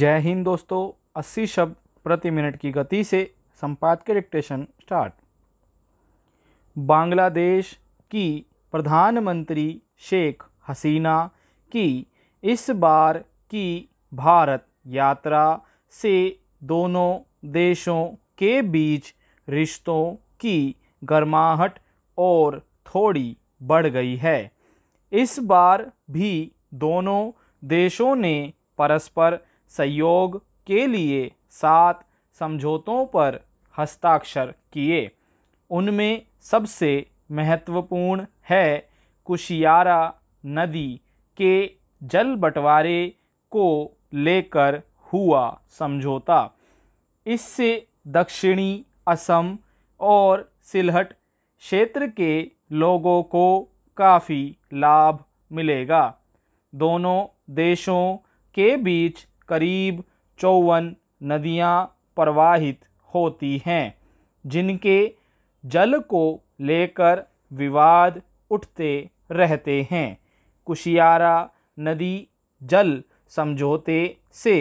जय हिंद दोस्तों 80 शब्द प्रति मिनट की गति से संपाद के डिक्टेशन स्टार्ट बांग्लादेश की प्रधानमंत्री शेख हसीना की इस बार की भारत यात्रा से दोनों देशों के बीच रिश्तों की गर्माहट और थोड़ी बढ़ गई है इस बार भी दोनों देशों ने परस्पर सहयोग के लिए सात समझौतों पर हस्ताक्षर किए उनमें सबसे महत्वपूर्ण है कुशियारा नदी के जल बंटवारे को लेकर हुआ समझौता इससे दक्षिणी असम और सिलहट क्षेत्र के लोगों को काफ़ी लाभ मिलेगा दोनों देशों के बीच करीब चौवन नदियाँ प्रवाहित होती हैं जिनके जल को लेकर विवाद उठते रहते हैं कुशियारा नदी जल समझौते से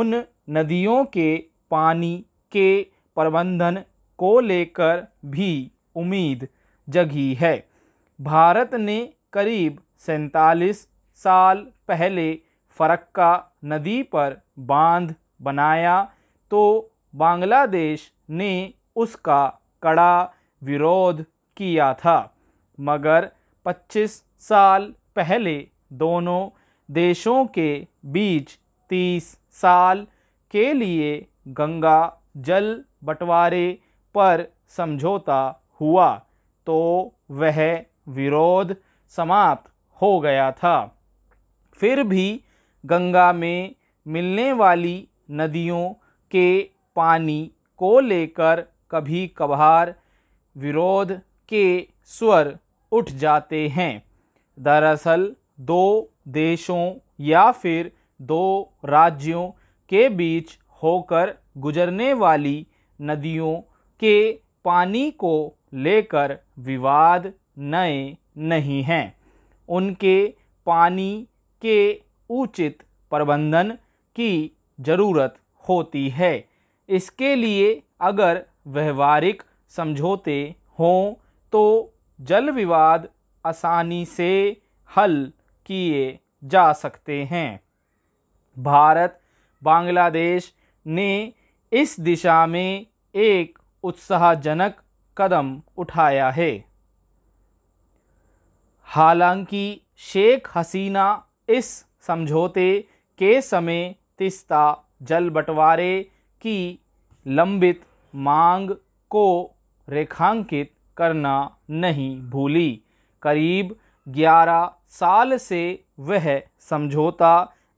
उन नदियों के पानी के प्रबंधन को लेकर भी उम्मीद जगी है भारत ने करीब सैतालीस साल पहले फरक्का नदी पर बांध बनाया तो बांग्लादेश ने उसका कड़ा विरोध किया था मगर 25 साल पहले दोनों देशों के बीच 30 साल के लिए गंगा जल बंटवारे पर समझौता हुआ तो वह विरोध समाप्त हो गया था फिर भी गंगा में मिलने वाली नदियों के पानी को लेकर कभी कभार विरोध के स्वर उठ जाते हैं दरअसल दो देशों या फिर दो राज्यों के बीच होकर गुजरने वाली नदियों के पानी को लेकर विवाद नए नहीं हैं उनके पानी के उचित प्रबंधन की ज़रूरत होती है इसके लिए अगर व्यवहारिक समझौते हों तो जल विवाद आसानी से हल किए जा सकते हैं भारत बांग्लादेश ने इस दिशा में एक उत्साहजनक कदम उठाया है हालांकि शेख हसीना इस समझौते के समय तिस्ता जल बंटवारे की लंबित मांग को रेखांकित करना नहीं भूली करीब 11 साल से वह समझौता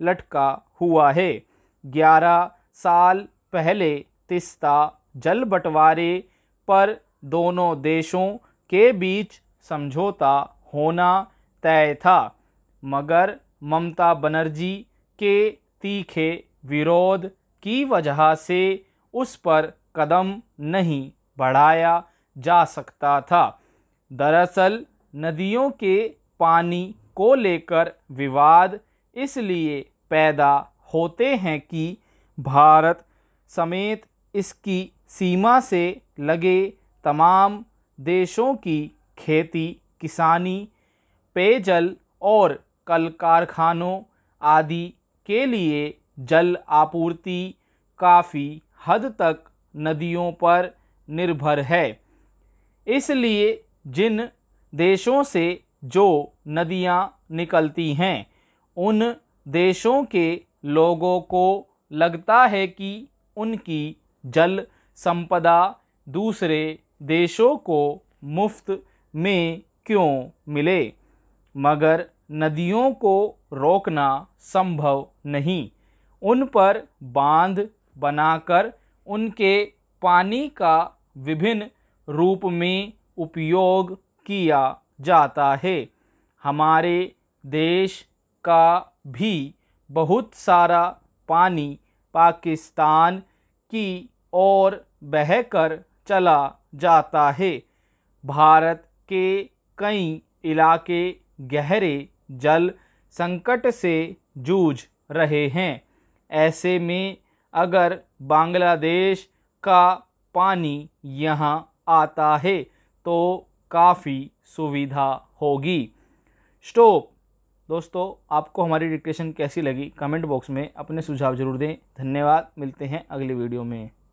लटका हुआ है 11 साल पहले तिस्ता जल बंटवारे पर दोनों देशों के बीच समझौता होना तय था मगर ममता बनर्जी के तीखे विरोध की वजह से उस पर कदम नहीं बढ़ाया जा सकता था दरअसल नदियों के पानी को लेकर विवाद इसलिए पैदा होते हैं कि भारत समेत इसकी सीमा से लगे तमाम देशों की खेती किसानी पेयजल और कल कारखानों आदि के लिए जल आपूर्ति काफ़ी हद तक नदियों पर निर्भर है इसलिए जिन देशों से जो नदियाँ निकलती हैं उन देशों के लोगों को लगता है कि उनकी जल संपदा दूसरे देशों को मुफ्त में क्यों मिले मगर नदियों को रोकना संभव नहीं उन पर बांध बनाकर उनके पानी का विभिन्न रूप में उपयोग किया जाता है हमारे देश का भी बहुत सारा पानी पाकिस्तान की ओर बहकर चला जाता है भारत के कई इलाके गहरे जल संकट से जूझ रहे हैं ऐसे में अगर बांग्लादेश का पानी यहाँ आता है तो काफ़ी सुविधा होगी स्टोप दोस्तों आपको हमारी डिक्टेशन कैसी लगी कमेंट बॉक्स में अपने सुझाव जरूर दें धन्यवाद मिलते हैं अगली वीडियो में